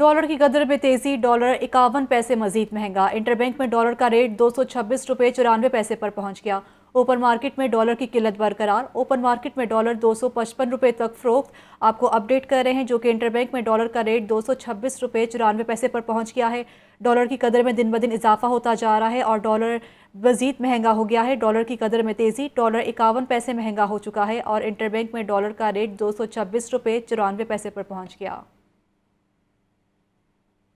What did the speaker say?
dollar की कदर में तेज़ी डॉलर इक्यावन पैसे मजीद महंगा इंटरबैंक में डॉलर का रेट दो सौ छब्बीस रुपये चौरानवे पैसे पर पहुंच गया ओपन मार्केट में डॉलर की किल्लत बरकरार ओपन मार्केट में डॉलर दो सौ पचपन रुपये तक फ़रोख्त आपको अपडेट कर रहे हैं जो कि इंटरबैंक में डॉलर का रेट दो सौ छब्बीस रुपये चौरानवे पैसे पर पहुंच गया है डॉलर की कदर में दिन ब दिन इजाफा होता जा रहा है और डॉलर मजीद महंगा हो गया है डॉलर की कदर में तेज़ी डॉलर इक्यावन पैसे महंगा हो चुका है और इंटरबैंक में डॉलर का रेट दो सौ छब्बीस रुपये चौरानवे पैसे पर पहुँच गया